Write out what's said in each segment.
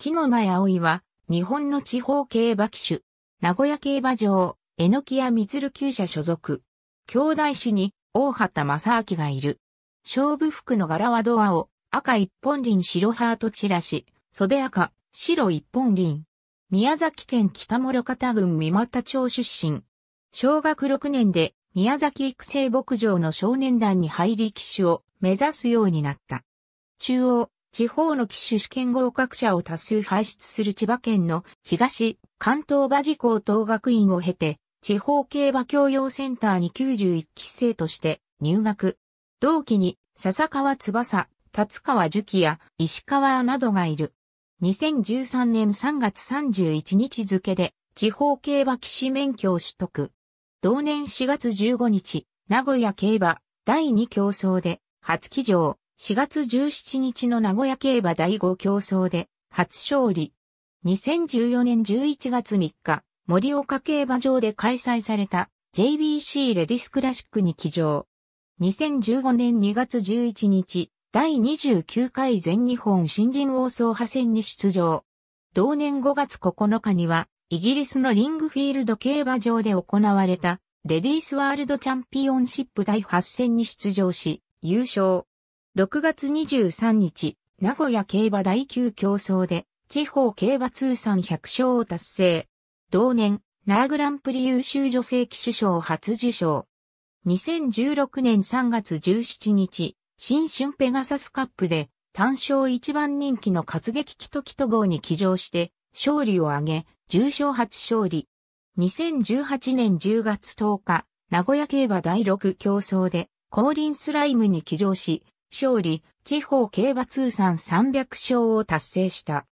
木の前葵は、日本の地方競馬騎手、名古屋競馬場、榎木屋光厩舎所属。兄弟子に、大畑正明がいる。勝負服の柄はドアを、赤一本輪白ハートチラシ、袖赤、白一本輪。宮崎県北諸方郡三股町出身。小学6年で、宮崎育成牧場の少年団に入り騎手を目指すようになった。中央、地方の機種試験合格者を多数輩出する千葉県の東関東馬事高等学院を経て、地方競馬教養センターに91期生として入学。同期に笹川翼、達川樹木や石川などがいる。2013年3月31日付で地方競馬騎士免許を取得。同年4月15日、名古屋競馬第2競争で初騎乗。4月17日の名古屋競馬第5競争で初勝利。2014年11月3日、盛岡競馬場で開催された JBC レディスクラシックに騎乗。2015年2月11日、第29回全日本新人王総派戦に出場。同年5月9日には、イギリスのリングフィールド競馬場で行われた、レディースワールドチャンピオンシップ第8戦に出場し、優勝。6月23日、名古屋競馬第9競争で、地方競馬通算100勝を達成。同年、ナーグランプリ優秀女性騎手賞初受賞。2016年3月17日、新春ペガサスカップで、単勝一番人気の活劇キトキト号に騎乗して、勝利を挙げ、重賞初勝利。2018年10月10日、名古屋競馬第6競争で、降臨スライムに騎乗し、勝利、地方競馬通算300勝を達成した。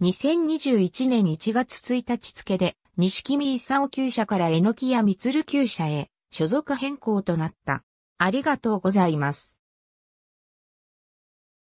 2021年1月1日付で、西君木勲厩舎から榎谷光厩舎へ所属変更となった。ありがとうございます。